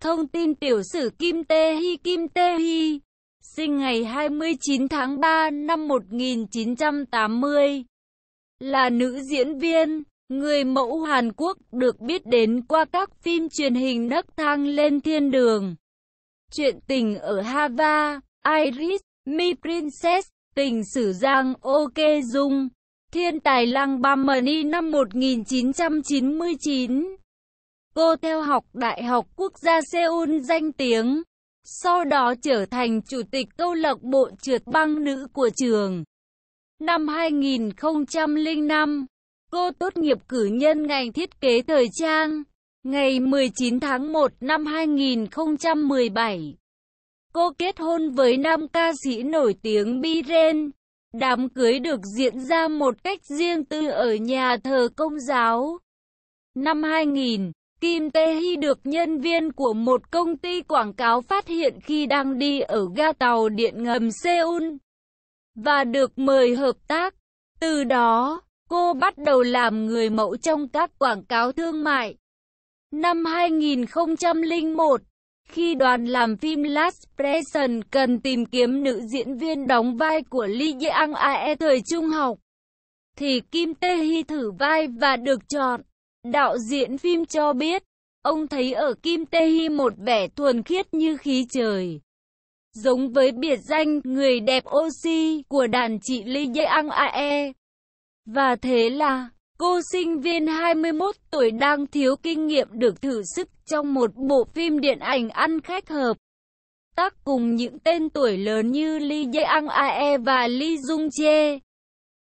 Thông tin tiểu sử Kim Tê Hy Kim Tê Hy sinh ngày 29 tháng 3 năm 1980, là nữ diễn viên, người mẫu Hàn Quốc được biết đến qua các phim truyền hình Nấc Thang Lên Thiên Đường, Chuyện tình ở Hava, Iris, Mi Princess, Tình Sử Giang Ok Dung, Thiên Tài Lăng Bamani năm 1999. Cô theo học Đại học Quốc gia Seoul danh tiếng, sau đó trở thành chủ tịch câu lạc bộ trượt băng nữ của trường. Năm 2005, cô tốt nghiệp cử nhân ngành thiết kế thời trang. Ngày 19 tháng 1 năm 2017, cô kết hôn với nam ca sĩ nổi tiếng Biren. Đám cưới được diễn ra một cách riêng tư ở nhà thờ công giáo. Năm 2000, Kim Tae Hy được nhân viên của một công ty quảng cáo phát hiện khi đang đi ở ga tàu điện ngầm Seoul và được mời hợp tác. Từ đó, cô bắt đầu làm người mẫu trong các quảng cáo thương mại. Năm 2001, khi đoàn làm phim Last Present cần tìm kiếm nữ diễn viên đóng vai của Lee Jae Ang Ae thời trung học, thì Kim Tae Hee thử vai và được chọn. Đạo diễn phim cho biết, ông thấy ở Kim Tae Hee một vẻ thuần khiết như khí trời. Giống với biệt danh người đẹp oxy của đàn chị Lee Ang Ae. Và thế là, cô sinh viên 21 tuổi đang thiếu kinh nghiệm được thử sức trong một bộ phim điện ảnh ăn khách hợp tác cùng những tên tuổi lớn như Lee Ang Ae và Lee Jung Che.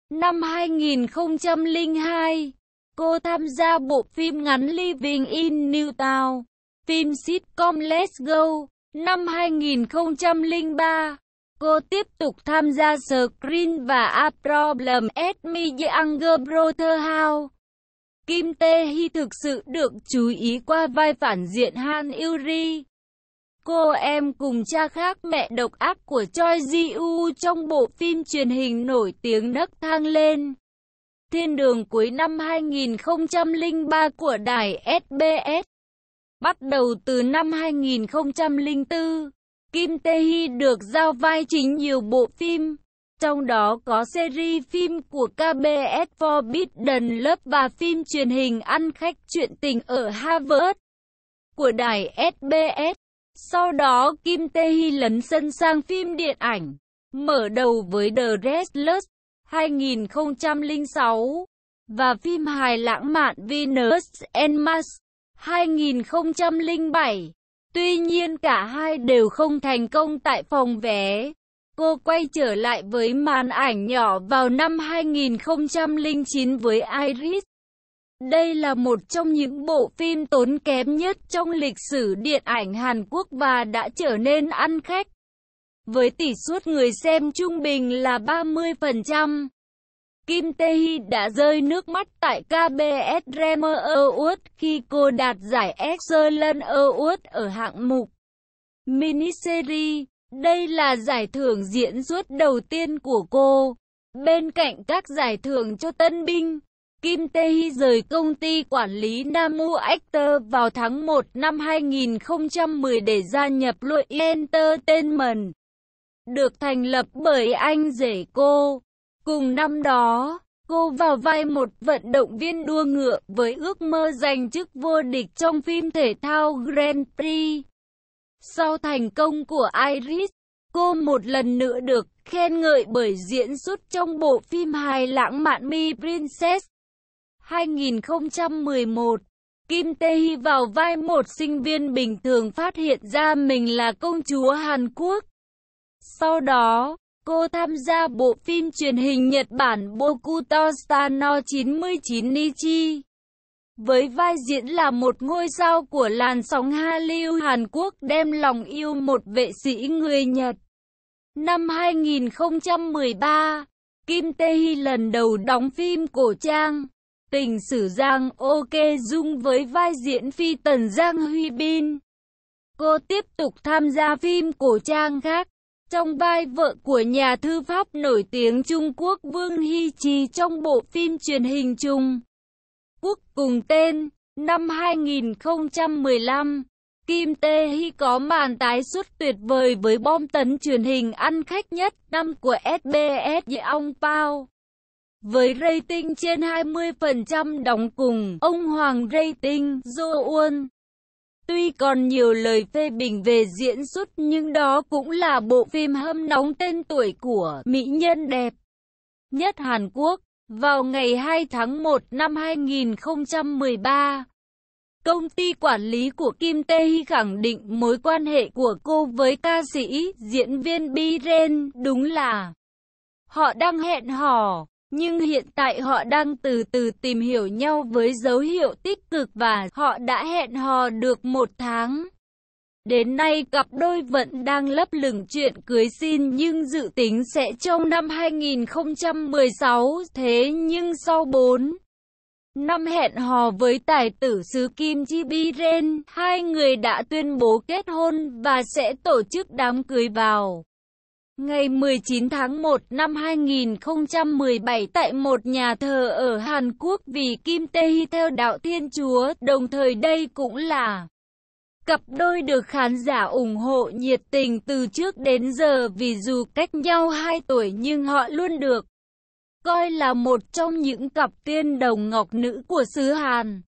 Năm 2002, Cô tham gia bộ phim ngắn Living in Newtown, phim sitcom Let's Go, năm 2003. Cô tiếp tục tham gia Screen và A Problem at Me Younger Brother House. Kim Tae Hee thực sự được chú ý qua vai phản diện Han Yuri. Cô em cùng cha khác mẹ độc ác của Choi Ji-woo trong bộ phim truyền hình nổi tiếng nấc thang lên thiên đường cuối năm 2003 của đài SBS. Bắt đầu từ năm 2004, Kim Tae Hee được giao vai chính nhiều bộ phim, trong đó có series phim của KBS Forbidden Love và phim truyền hình ăn khách chuyện tình ở Harvard của đài SBS. Sau đó Kim Tae Hee lấn sân sang phim điện ảnh, mở đầu với The Restless 2006 và phim hài lãng mạn Venus and Mars 2007. Tuy nhiên cả hai đều không thành công tại phòng vé. Cô quay trở lại với màn ảnh nhỏ vào năm 2009 với Iris. Đây là một trong những bộ phim tốn kém nhất trong lịch sử điện ảnh Hàn Quốc và đã trở nên ăn khách với tỷ suất người xem trung bình là 30%. Kim Tae Hee đã rơi nước mắt tại KBS drama Awards khi cô đạt giải Excellent Award ở hạng mục Miniseries. Đây là giải thưởng diễn xuất đầu tiên của cô. Bên cạnh các giải thưởng cho tân binh, Kim Tae Hee rời công ty quản lý Namu Actor vào tháng 1 năm 2010 để gia nhập Loi Entertainment được thành lập bởi anh rể cô. Cùng năm đó, cô vào vai một vận động viên đua ngựa với ước mơ giành chức vô địch trong phim thể thao Grand Prix. Sau thành công của Iris, cô một lần nữa được khen ngợi bởi diễn xuất trong bộ phim hài lãng mạn Mi Princess 2011. Kim Tae Hee vào vai một sinh viên bình thường phát hiện ra mình là công chúa Hàn Quốc. Sau đó, cô tham gia bộ phim truyền hình Nhật Bản Boku to Star No 99 Nichi. Với vai diễn là một ngôi sao của làn sóng Hallyu Hàn Quốc đem lòng yêu một vệ sĩ người Nhật. Năm 2013, Kim Tae Hee lần đầu đóng phim cổ trang Tình sử Giang Ok Dung với vai diễn phi tần Giang Huy Bin. Cô tiếp tục tham gia phim cổ trang khác trong vai vợ của nhà thư pháp nổi tiếng Trung Quốc Vương Hy Trì trong bộ phim truyền hình Trung Quốc cùng tên. Năm 2015, Kim Tê Hy có màn tái xuất tuyệt vời với bom tấn truyền hình ăn khách nhất năm của SBS Yeong Pao. Với rating trên 20% đóng cùng, ông Hoàng rating Jo Won Tuy còn nhiều lời phê bình về diễn xuất nhưng đó cũng là bộ phim hâm nóng tên tuổi của mỹ nhân đẹp nhất Hàn Quốc. Vào ngày 2 tháng 1 năm 2013, công ty quản lý của Kim Tae Hee khẳng định mối quan hệ của cô với ca sĩ, diễn viên Biren đúng là họ đang hẹn hò. Nhưng hiện tại họ đang từ từ tìm hiểu nhau với dấu hiệu tích cực và họ đã hẹn hò được một tháng. Đến nay cặp đôi vẫn đang lấp lửng chuyện cưới xin nhưng dự tính sẽ trong năm 2016 thế nhưng sau 4 năm hẹn hò với tài tử xứ Kim Ji Biren, hai người đã tuyên bố kết hôn và sẽ tổ chức đám cưới vào Ngày 19 tháng 1 năm 2017 tại một nhà thờ ở Hàn Quốc vì Kim Tae Hee theo đạo Thiên Chúa, đồng thời đây cũng là cặp đôi được khán giả ủng hộ nhiệt tình từ trước đến giờ vì dù cách nhau 2 tuổi nhưng họ luôn được coi là một trong những cặp tiên đồng ngọc nữ của xứ Hàn.